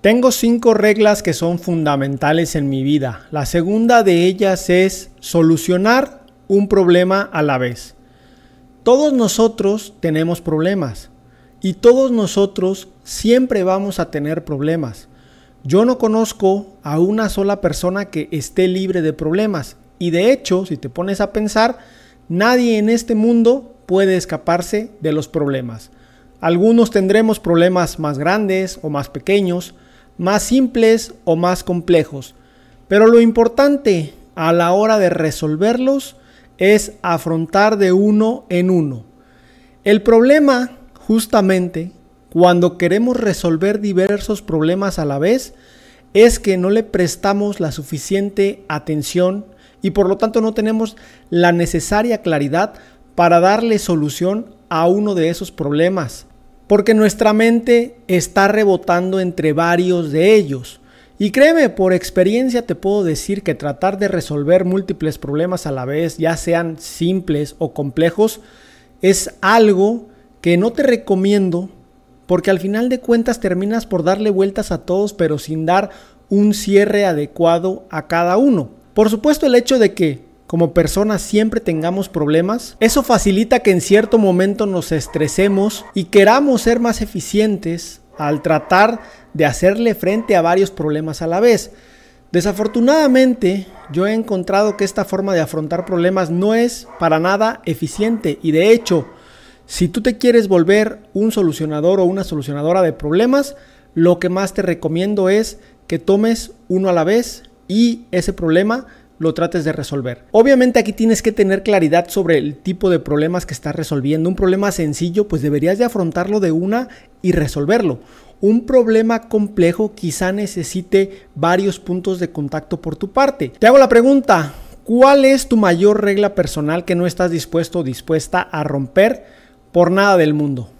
Tengo cinco reglas que son fundamentales en mi vida. La segunda de ellas es solucionar un problema a la vez. Todos nosotros tenemos problemas y todos nosotros siempre vamos a tener problemas. Yo no conozco a una sola persona que esté libre de problemas y de hecho, si te pones a pensar, nadie en este mundo puede escaparse de los problemas. Algunos tendremos problemas más grandes o más pequeños, más simples o más complejos. Pero lo importante a la hora de resolverlos es afrontar de uno en uno. El problema, justamente, cuando queremos resolver diversos problemas a la vez, es que no le prestamos la suficiente atención y por lo tanto no tenemos la necesaria claridad para darle solución a uno de esos problemas porque nuestra mente está rebotando entre varios de ellos. Y créeme, por experiencia te puedo decir que tratar de resolver múltiples problemas a la vez, ya sean simples o complejos, es algo que no te recomiendo porque al final de cuentas terminas por darle vueltas a todos pero sin dar un cierre adecuado a cada uno. Por supuesto el hecho de que como personas siempre tengamos problemas, eso facilita que en cierto momento nos estresemos y queramos ser más eficientes al tratar de hacerle frente a varios problemas a la vez. Desafortunadamente, yo he encontrado que esta forma de afrontar problemas no es para nada eficiente y de hecho, si tú te quieres volver un solucionador o una solucionadora de problemas, lo que más te recomiendo es que tomes uno a la vez y ese problema lo trates de resolver. Obviamente aquí tienes que tener claridad sobre el tipo de problemas que estás resolviendo. Un problema sencillo, pues deberías de afrontarlo de una y resolverlo. Un problema complejo quizá necesite varios puntos de contacto por tu parte. Te hago la pregunta, ¿cuál es tu mayor regla personal que no estás dispuesto o dispuesta a romper por nada del mundo?